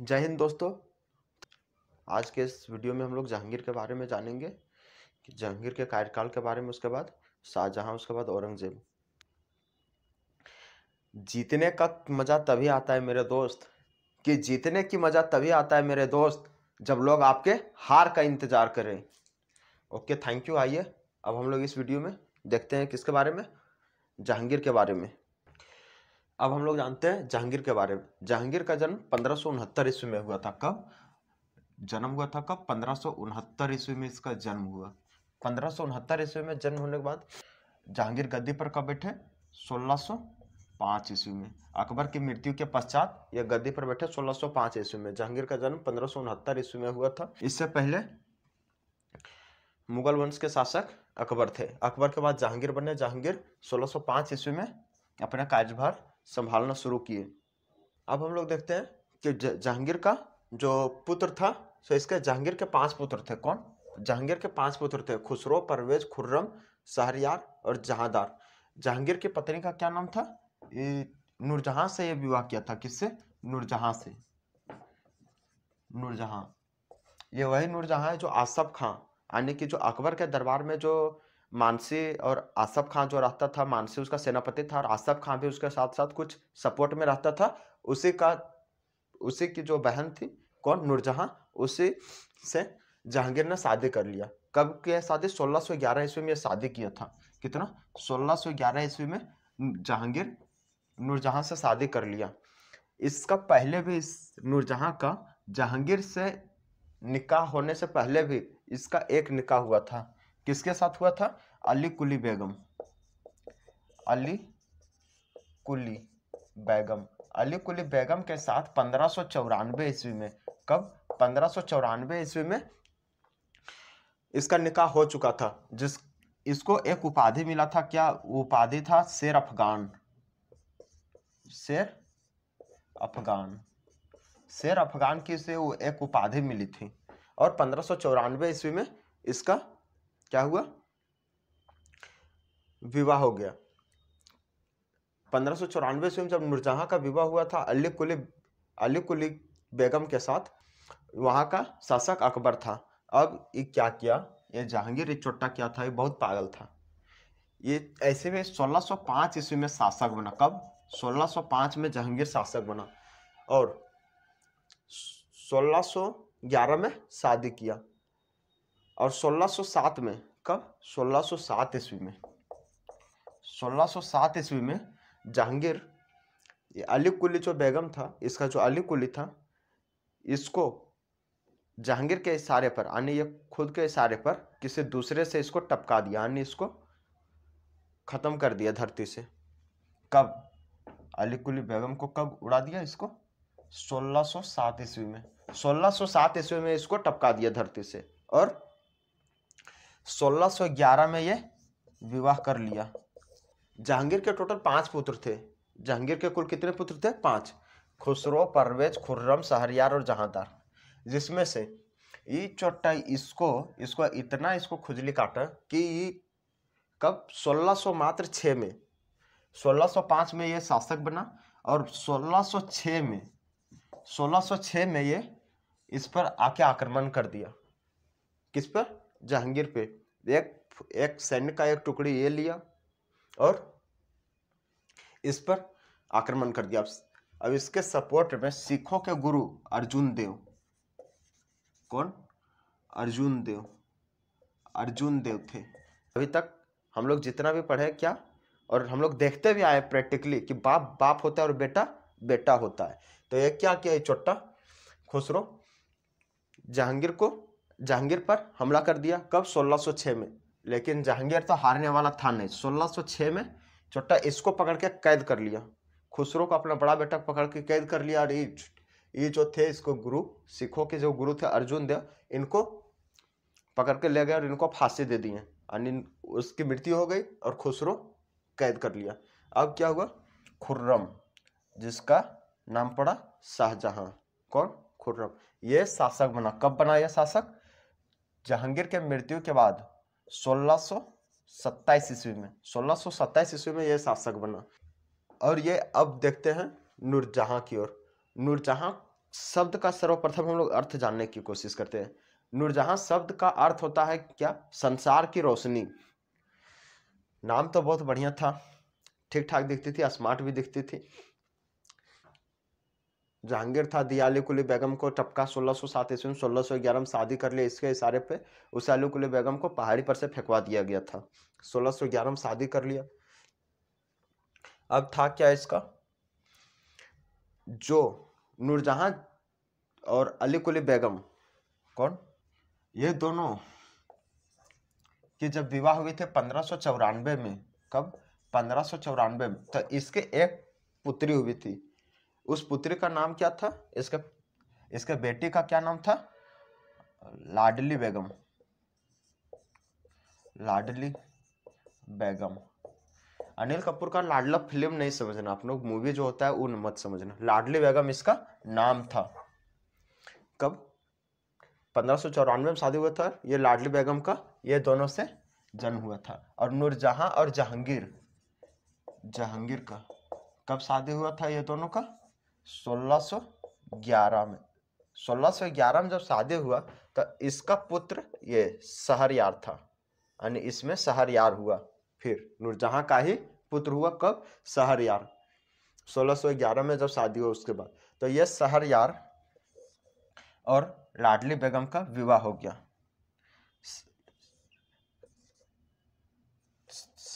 जय हिंद दोस्तों आज के इस वीडियो में हम लोग जहांगीर के बारे में जानेंगे कि जहांगीर के कार्यकाल के बारे में उसके बाद शाहजहां उसके बाद औरंगजेब जीतने का मज़ा तभी आता है मेरे दोस्त कि जीतने की मज़ा तभी आता है मेरे दोस्त जब लोग आपके हार का इंतज़ार करें ओके थैंक यू आइए अब हम लोग इस वीडियो में देखते हैं किसके बारे में जहांगीर के बारे में अब हम लोग जानते हैं जहांगीर के बारे में जहांगीर का जन्म पंद्रह ईस्वी में हुआ था कब जन्म हुआ था कब पंद्रह ईस्वी में इसका जन्म हुआ पंद्रह ईस्वी में जन्म होने के बाद जहांगीर गद्दी पर कब बैठे 1605 ईस्वी में अकबर की मृत्यु के पश्चात यह गद्दी पर बैठे 1605 ईस्वी में जहांगीर का जन्म पंद्रह ईस्वी में हुआ था इससे पहले मुगल वंश के शासक अकबर थे अकबर के बाद जहांगीर बने जहांगीर सोलह ईस्वी में अपना कार्यभार संभालना शुरू किए अब हम लोग देखते हैं कि जहांगीर का जो पुत्र था सो इसके जहांगीर के पांच पुत्र थे कौन जहांगीर के पांच पुत्र थे खुसरो परवेज खुर्रम सहरियार और जहादार जहांगीर की पत्नी का क्या नाम था नूरजहां से यह विवाह किया था किससे नूरजहां से नूरजहां ये वही नूरजहां है जो आसफ खां यानी कि जो अकबर के दरबार में जो मानसे और आसफ खान जो रहता था मानसे उसका सेनापति था और आसफ खां भी उसके साथ साथ कुछ सपोर्ट में रहता था उसी का उसी की जो बहन थी कौन नूरजहाँ उसी से जहांगीर ने शादी कर लिया कब किया शादी 1611 ईस्वी में शादी किया था कितना 1611 ईस्वी में जहांगीर नूरजहाँ से शादी कर लिया इसका पहले भी इस नूरजहाँ का जहांगीर से निकाह होने से पहले भी इसका एक निकाह हुआ था किसके साथ हुआ था अली कुली बेगम अली कुली बेगम अली कुली बेगम के साथ पंद्रह सौ चौरानवे ईस्वी में कब पंद्रह सौ ईस्वी में इसका निकाह हो चुका था जिस इसको एक उपाधि मिला था क्या उपाधि था शेर अफगान शेर अफगान शेर अफगान की से एक उपाधि मिली थी और पंद्रह सौ चौरानवे ईस्वी में इसका क्या हुआ विवाह हो गया पंद्रह चौरानवे से जब नूरजहाँ का विवाह हुआ था अली कुली अली कुली बेगम के साथ वहाँ का शासक अकबर था अब ये क्या किया ये जहांगीर चोटा क्या था ये बहुत पागल था ये ऐसे में 1605 ईस्वी में शासक बना कब 1605 में जहांगीर शासक बना और 1611 में शादी किया और 1607 में कब 1607 ईस्वी में 1607 ईस्वी में जहांगीर ये अली कुली जो बेगम था इसका जो अली कुली था इसको जहांगीर के इशारे पर यानी ये खुद के इशारे पर किसी दूसरे से इसको टपका दिया यानी इसको ख़त्म कर दिया धरती से कब अली कुली बेगम को कब उड़ा दिया इसको 1607 ईस्वी में 1607 ईस्वी में इसको टपका दिया धरती से और 1611 में ये विवाह कर लिया जहांगीर के टोटल पांच पुत्र थे जहांगीर के कुल कितने पुत्र थे पांच खुसरो परवेज खुर्रम सहरियार और जहांदार जिसमें से ये चोटा इसको इसको इतना इसको खुजली काटा कि ये कब 1600 मात्र छः में 1605 में ये शासक बना और 1606 में 1606 में ये इस पर आके आक्रमण कर दिया किस पर जहांगीर पे एक एक सैन्य का एक टुकड़ी ये लिया और इस पर आक्रमण कर दिया अब इसके सपोर्ट में सिखों के गुरु अर्जुन देव कौन अर्जुन देव अर्जुन देव थे अभी तक हम लोग जितना भी पढ़े क्या और हम लोग देखते भी आए प्रैक्टिकली कि बाप बाप होता है और बेटा बेटा होता है तो ये क्या किया ये चोट्टा खुसरो जहांगीर को जहांगीर पर हमला कर दिया कब 1606 में लेकिन जहांगीर तो हारने वाला था नहीं 1606 में छोटा इसको पकड़ के कैद कर लिया खुसरो को अपना बड़ा बेटा पकड़ के कैद कर लिया और ये ये जो थे इसको गुरु सिखों के जो गुरु थे अर्जुन देव इनको पकड़ के ले गए और इनको फांसी दे दिए और उसकी मृत्यु हो गई और खुसरो कैद कर लिया अब क्या हुआ खुर्रम जिसका नाम पड़ा शाहजहां कौन खुर्रम ये शासक बना कब बना यह शासक जहांगीर के मृत्यु के बाद सोलह सौ सत्ताईस ईस्वी में सोलह सौ सत्ताईस ईस्वी में यह शासक बना और ये अब देखते हैं नूरजहाँ की ओर नूरजहाँ शब्द का सर्वप्रथम हम लोग अर्थ जानने की कोशिश करते हैं नूरजहाँ शब्द का अर्थ होता है क्या संसार की रोशनी नाम तो बहुत बढ़िया था ठीक ठाक दिखती थी स्मार्ट भी दिखती थी जहांगीर था दियाली कुली बेगम को टपका सोलह सौ सात ईस्वी में सोलह सौ ग्यारह में शादी कर लिया इसके इशारे पे आलू कुली बेगम को पहाड़ी पर से फेंकवा दिया गया था सोलह सौ ग्यारह में शादी कर लिया अब था क्या इसका जो नूरजहां और अली कुली बेगम कौन ये दोनों कि जब विवाह हुए थे पंद्रह सौ चौरानवे में कब पंद्रह सौ चौरानवे में तो इसके एक पुत्री हुई थी उस पुत्री का नाम क्या था इसका इसके बेटी का क्या नाम था लाडली बेगम लाडली बेगम अनिल कपूर का लाडला फिल्म नहीं समझना आप लोग मूवी जो होता है उन मत समझना लाडली बेगम इसका नाम था कब पंद्रह चौरानवे में शादी हुआ था ये लाडली बेगम का ये दोनों से जन्म हुआ था और नूरजहां और जहांगीर जहांगीर का कब शादी हुआ था ये दोनों का सोलह में 1611 में जब शादी हुआ तो इसका पुत्र ये शहरयार था यानी इसमें शहरयार हुआ फिर नूरजहां का ही पुत्र हुआ कब शहरयार 1611 में जब शादी हुआ उसके बाद तो ये शहरयार और लाडली बेगम का विवाह हो गया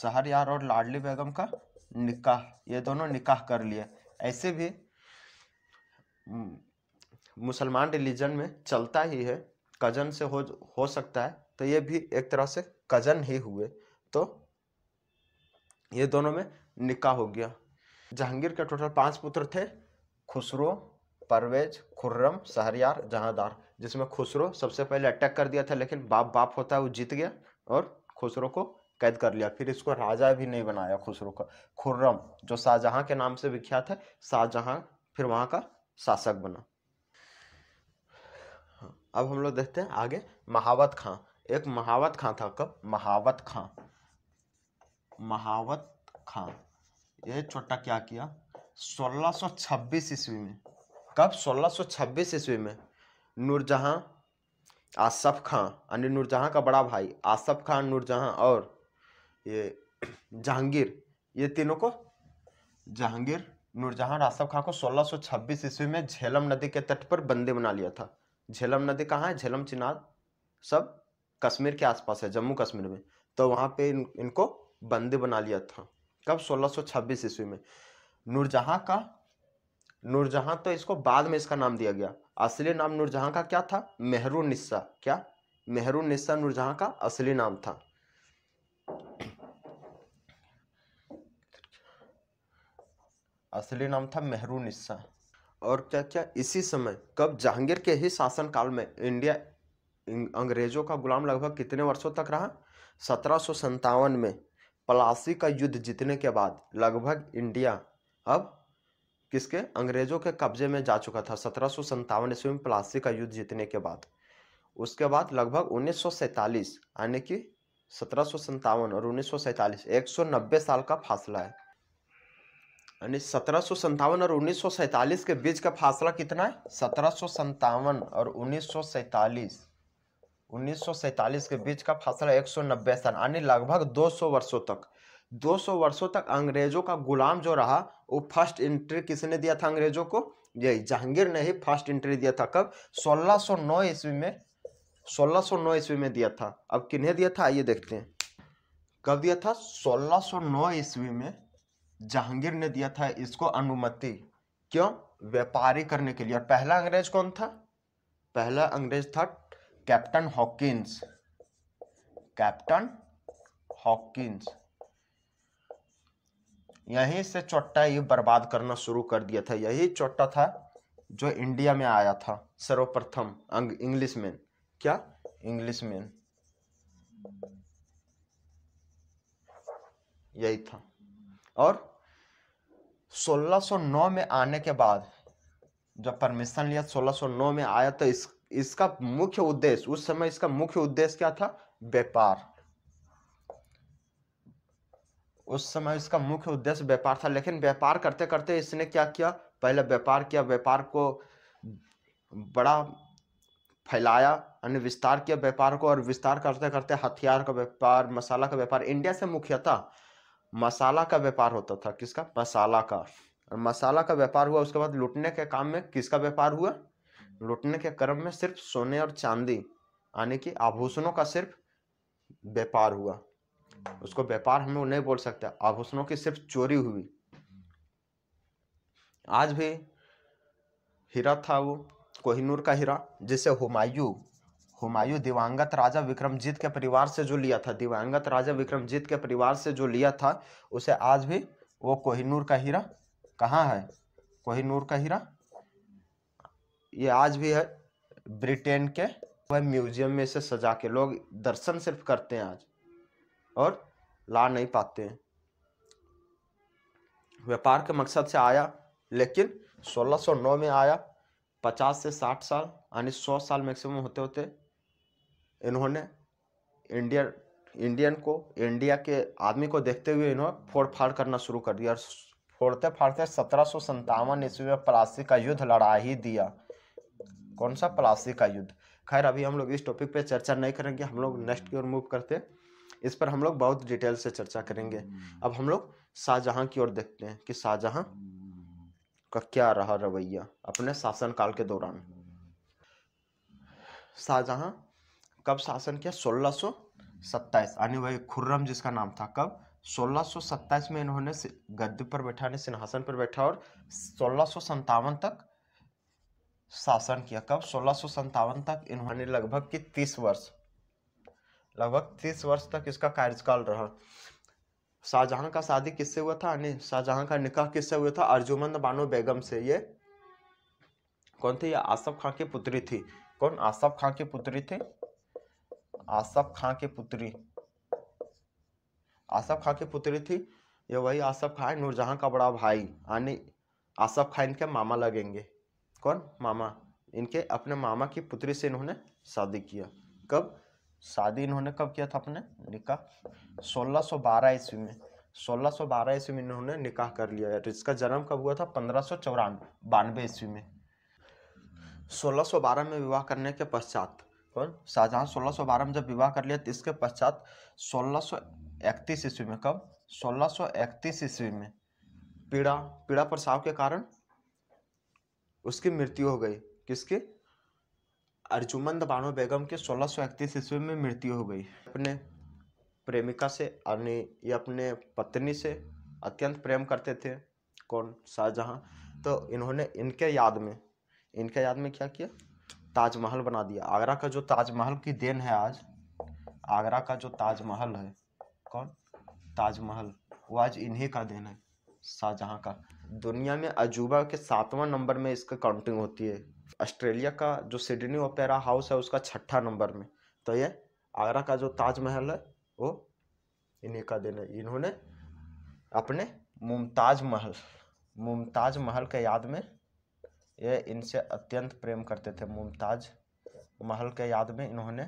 शहरयार और लाडली बेगम का निकाह ये दोनों निकाह कर लिए ऐसे भी हम्म। मुसलमान रिलीजन में चलता ही है कजन से हो हो सकता है तो ये भी एक तरह से कजन ही हुए तो ये दोनों में निकाह हो गया जहांगीर के टोटल पांच पुत्र थे खुसरो परवेज खुर्रम सहरियार जहादार जिसमें खुसरो सबसे पहले अटैक कर दिया था लेकिन बाप बाप होता है वो जीत गया और खुसरो को कैद कर लिया फिर इसको राजा भी नहीं बनाया खुसरो का खुर्रम जो शाहजहाँ के नाम से विख्यात है शाहजहाँ फिर वहाँ का शासक बना अब हम लोग देखते हैं आगे महावत खां एक महावत खां था कब महावत खां महावत खां यह छोटा क्या किया 1626 ईस्वी में कब 1626 ईस्वी में नूरजहां आसफ खां यानी नूरजहां का बड़ा भाई आसफ खां नूरजहां और ये जहांगीर ये तीनों को जहांगीर नूरजहां रासव खां को 1626 ईस्वी में झेलम नदी के तट पर बंदी बना लिया था झेलम नदी कहाँ है झेलम चिनाब सब कश्मीर के आसपास है जम्मू कश्मीर में तो वहाँ पे इन, इनको बंदी बना लिया था कब 1626 ईस्वी में नूरजहाँ का नूरजहां तो इसको बाद में इसका नाम दिया गया असली नाम नूरजहाँ का क्या था मेहरू निस्सा क्या मेहरू निस्सा नूरजहाँ का असली नाम था असली नाम था मेहरू निस्सा और क्या क्या इसी समय कब जहांगीर के ही शासनकाल में इंडिया अंग्रेजों का गुलाम लगभग कितने वर्षों तक रहा सत्रह में पलासी का युद्ध जीतने के बाद लगभग इंडिया अब किसके अंग्रेजों के कब्जे में जा चुका था सत्रह सौ ईस्वी में पलासी का युद्ध जीतने के बाद उसके बाद लगभग उन्नीस सौ यानी कि सत्रह और उन्नीस सौ नब्बे साल का फासला है यानी सत्रह सौ और उन्नीस सौ सैतालीस के बीच का फासला कितना है सत्रह सौ और उन्नीस सौ सौ सैतालीस उन्नीस सैतालीस के बीच का फासला एक सौ नब्बे सन यानी लगभग दो सौ वर्षों तक दो सौ वर्षों तक अंग्रेजों का गुलाम जो रहा वो फर्स्ट एंट्री किसने दिया था अंग्रेजों को यही जहांगीर ने ही फर्स्ट एंट्री दिया था कब नौ ईस्वी में नौ ईस्वी में दिया था अब किन्हें दिया था आइए देखते हैं कब दिया था नौ ईस्वी में जहांगीर ने दिया था इसको अनुमति क्यों व्यापारी करने के लिए और पहला अंग्रेज कौन था पहला अंग्रेज था कैप्टन हॉकिंस कैप्टन हॉकिंस यहीं से चोट्टा ये बर्बाद करना शुरू कर दिया था यही चोट्टा था जो इंडिया में आया था सर्वप्रथम अंग इंग्लिश मैन क्या इंग्लिश मैन यही था और 1609 में आने के बाद जब परमिशन लिया 1609 में आया तो इस इसका मुख्य उद्देश्य उस समय इसका मुख्य उद्देश्य क्या था व्यापार उस समय इसका मुख्य उद्देश्य व्यापार था लेकिन व्यापार करते करते इसने क्या किया पहले व्यापार किया व्यापार को बड़ा फैलाया अन्य विस्तार किया व्यापार को और विस्तार करते करते हथियार का व्यापार मसाला का व्यापार इंडिया से मुख्यतः मसाला का व्यापार होता था किसका मसाला का और मसाला का व्यापार हुआ उसके बाद लुटने के काम में किसका व्यापार हुआ लुटने के क्रम में सिर्फ सोने और चांदी यानी कि आभूषणों का सिर्फ व्यापार हुआ उसको व्यापार हम लोग नहीं बोल सकते आभूषणों की सिर्फ चोरी हुई आज भी हीरा था वो कोहिनूर का हीरा जिसे हुमायूं हुमायूं दिवंगत राजा विक्रमजीत के परिवार से जो लिया था दिवंगत राजा विक्रमजीत के परिवार से जो लिया था उसे आज भी वो कोहिनूर का हीरा कहाँ है कोहिनूर का हीरा ये आज भी है ब्रिटेन के वह म्यूजियम में से सजा के लोग दर्शन सिर्फ करते हैं आज और ला नहीं पाते हैं व्यापार के मकसद से आया लेकिन 1609 में आया 50 से 60 साल यानी 100 साल मैक्सिमम होते होते इन्होंने इंडिया इंडियन को इंडिया के आदमी को देखते हुए इन्होंने फोड़ फाड़ करना शुरू कर दिया और फोड़ते फाड़ते सत्रह सौ ईस्वी में प्लासी का युद्ध लड़ा ही दिया कौन सा प्लासी का युद्ध खैर अभी हम लोग इस टॉपिक पे चर्चा नहीं करेंगे हम लोग नेक्स्ट की ओर मूव करते इस पर हम लोग बहुत डिटेल से चर्चा करेंगे अब हम लोग शाहजहाँ की ओर देखते हैं कि शाहजहाँ का क्या रहा रवैया अपने शासनकाल के दौरान शाहजहाँ कब शासन किया 1627 यानी वही खुर्रम जिसका नाम था कब 1627 में इन्होंने गद्दी पर बैठा सिंहासन पर बैठा और सोलह तक शासन किया कब सोलह तक इन्होंने लगभग कि तीस वर्ष लगभग तीस वर्ष तक इसका कार्यकाल रहा शाहजहां का शादी किससे हुआ था यानी शाहजहां का निकाह किससे हुआ था अर्जुमंद बानो बेगम से ये कौन थे ये आसफ खां की पुत्री थी कौन आसफ खां की पुत्री थी आसफ खां के पुत्री आसफ खां की पुत्री थी ये वही आसफ खां नूरजहां का बड़ा भाई यानी आसफ खां इनके मामा लगेंगे कौन मामा इनके अपने मामा की पुत्री से इन्होंने शादी किया कब शादी इन्होंने कब किया था अपने निकाह 1612 ईस्वी में 1612 ईस्वी में इन्होंने निकाह कर लिया तो इसका जन्म कब हुआ था पंद्रह सौ ईस्वी में 1612 में विवाह करने के पश्चात पर शाहजहां बारह में जब विवाह कर लिया तो इसके पश्चात सोलह ईस्वी में कब सोलह ईस्वी में पीड़ा पीड़ा प्रसाव के कारण उसकी मृत्यु हो गई किसके अर्जुमंद बानो बेगम के सोलह ईस्वी में मृत्यु हो गई अपने प्रेमिका से यानी या अपने पत्नी से अत्यंत प्रेम करते थे कौन शाहजहाँ तो इन्होंने इनके याद में इनके याद में क्या किया ताजमहल बना दिया आगरा का जो ताजमहल की देन है आज आगरा का जो ताजमहल है कौन ताजमहल वो आज इन्हीं का देन है शाहजहाँ का दुनिया में अजूबा के सातवां नंबर में इसका काउंटिंग होती है ऑस्ट्रेलिया का जो सिडनी ओपेरा हाउस है उसका छठा नंबर में तो ये आगरा का जो ताजमहल है वो इन्हीं का देन है इन्होंने अपने मुमताज महल मुमताज महल के याद में ये इनसे अत्यंत प्रेम करते थे मुमताज महल के याद में इन्होंने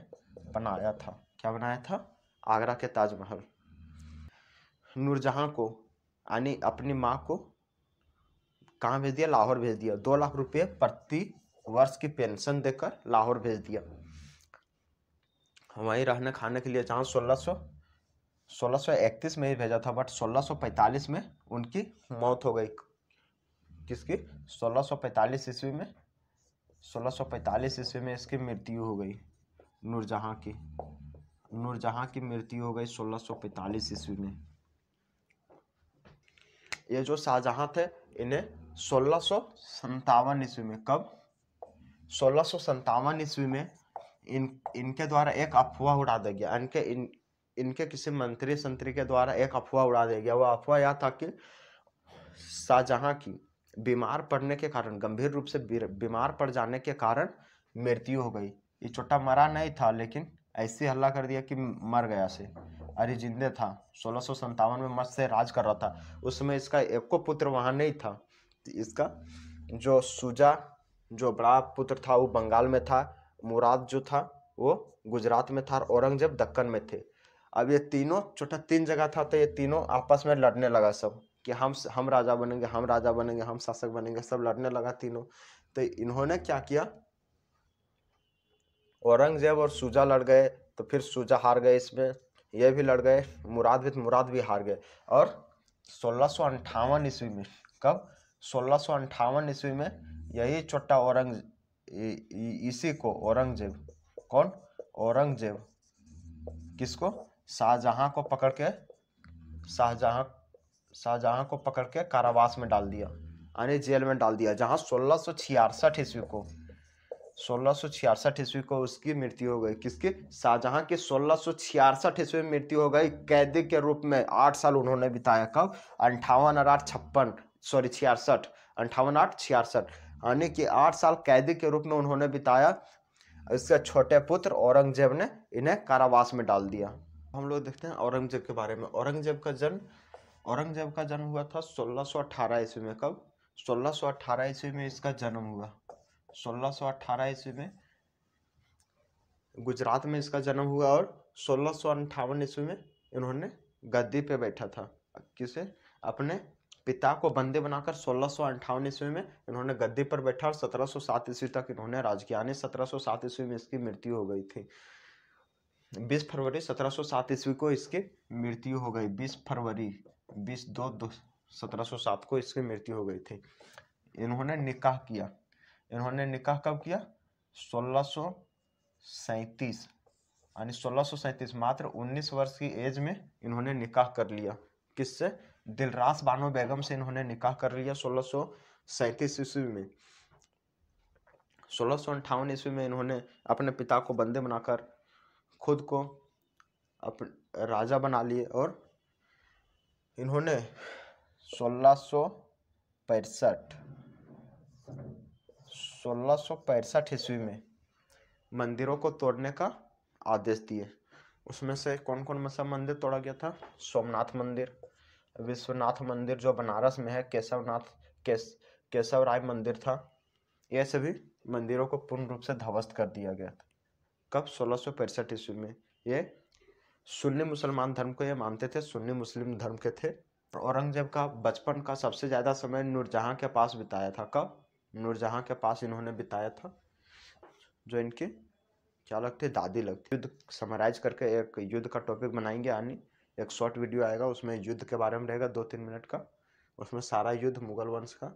बनाया था क्या बनाया था आगरा के ताजमहल नूरजहाँ को यानी अपनी माँ को कहाँ भेज दिया लाहौर भेज दिया दो लाख रुपये प्रति वर्ष की पेंशन देकर लाहौर भेज दिया वहीं रहने खाने के लिए जहाँ सोलह सौ इकतीस में ही भेजा था बट सोलह पैंतालीस में उनकी मौत हो गई किसकी 1645 ईस्वी में 1645 ईस्वी में इसकी मृत्यु हो गई नूरजहाँ की नूरजहाँ की मृत्यु हो गई 1645 ईस्वी में ये जो शाहजहाँ थे इन्हें सोलह ईस्वी में कब सोलह ईस्वी में इन इनके द्वारा एक अफवाह उड़ा दिया गया इनके इन इनके किसी मंत्री संतरी के द्वारा एक अफवाह उड़ा दिया गया वो अफवाह यह था कि शाहजहाँ की बीमार पड़ने के कारण गंभीर रूप से बीमार पड़ जाने के कारण मृत्यु हो गई ये छोटा मरा नहीं था लेकिन ऐसे हल्ला कर दिया कि मर गया से अरे जिंदे था सोलह में मत से राज कर रहा था उस समय इसका एको पुत्र वहाँ नहीं था इसका जो सुजा जो बड़ा पुत्र था वो बंगाल में था मुराद जो था वो गुजरात में था और औरंगजेब दक्कन में थे अब ये तीनों छोटा तीन जगह था तो ये तीनों आपस में लड़ने लगा सब कि हम हम राजा बनेंगे हम राजा बनेंगे हम शासक बनेंगे सब लड़ने लगा तीनों तो इन्होंने क्या किया औरंगजेब और सूजा लड़ गए तो फिर सूजा हार गए इसमें यह भी लड़ गए मुराद भी मुराद भी हार गए और सोलह अंठावन ईस्वी में कब सोलह अंठावन ईस्वी में यही छोटा औरंग इसी को औरंगजेब कौन औरंगजेब किसको शाहजहां को पकड़ के शाहजहां शाहजहां को पकड़ के कारावास में डाल दिया यानी जेल में डाल दिया जहां सोलह सौ छियासठ ईस्वी को सोलह सौ छियासठ ईस्वी को उसकी मृत्यु हो गई किसकी शाहजहां की सोलह सौ छियासठ ईस्वी में मृत्यु हो गई कैदी के रूप में आठ साल उन्होंने बिताया कब अंठावन और आठ छप्पन सॉरी छियासठ अंठावन आठ छियासठ यानी कि आठ साल कैदी के रूप में उन्होंने बिताया इसके छोटे पुत्र औरंगजेब ने इन्हें कारावास में डाल दिया हम लोग देखते हैं औरंगजेब के बारे में औरंगजेब का जन्म औरंगजेब का जन्म हुआ था 1618 ईस्वी में कब 1618 ईस्वी में इसका जन्म हुआ 1618 ईस्वी में गुजरात में इसका जन्म हुआ और सोलह ईस्वी में इन्होंने गद्दी पे बैठा था किसे अपने पिता को बंदे बनाकर सोलह ईस्वी में इन्होंने गद्दी पर बैठा और 1707 ईस्वी तक इन्होंने राज किया यानी सात ईस्वी में इसकी मृत्यु हो गई थी 20 फरवरी 1707 ईस्वी को इसकी मृत्यु हो गई 20 फरवरी बीस दो दो सत्रह सौ सात को इसकी मृत्यु हो गई थी इन्होंने निकाह किया इन्होंने निकाह कब किया सोलह सो सैंतीस यानी सोलह मात्र उन्नीस वर्ष की एज में इन्होंने निकाह कर लिया किससे दिलरास बानो बेगम से इन्होंने निकाह कर लिया सोलह सो ईस्वी में सोलह सो अंठावन ईस्वी में इन्होंने अपने पिता को बंदे बनाकर खुद को अप राजा बना लिए और इन्होंने सोलह सौ पैंसठ सोलह सौ पैंसठ ईस्वी में मंदिरों को तोड़ने का आदेश दिए उसमें से कौन कौन सा मंदिर तोड़ा गया था सोमनाथ मंदिर विश्वनाथ मंदिर जो बनारस में है केशवनाथ केश केशव राय मंदिर था यह सभी मंदिरों को पूर्ण रूप से ध्वस्त कर दिया गया था कब सोलह सौ ईस्वी में ये सुन्नी मुसलमान धर्म को ये मानते थे सुन्नी मुस्लिम धर्म के थे औरंगजेब का बचपन का सबसे ज़्यादा समय नूरजहाँ के पास बिताया था कब नूरजहाँ के पास इन्होंने बिताया था जो इनके क्या लगते दादी लगती युद्ध समराइज करके एक युद्ध का टॉपिक बनाएंगे यानी एक शॉर्ट वीडियो आएगा उसमें युद्ध के बारे में रहेगा दो तीन मिनट का उसमें सारा युद्ध मुगल वंश का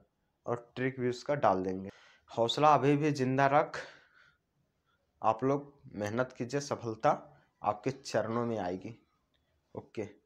और ट्रिक व्यूज का डाल देंगे हौसला अभी भी जिंदा रख आप लोग मेहनत कीजिए सफलता आपके चरणों में आएगी ओके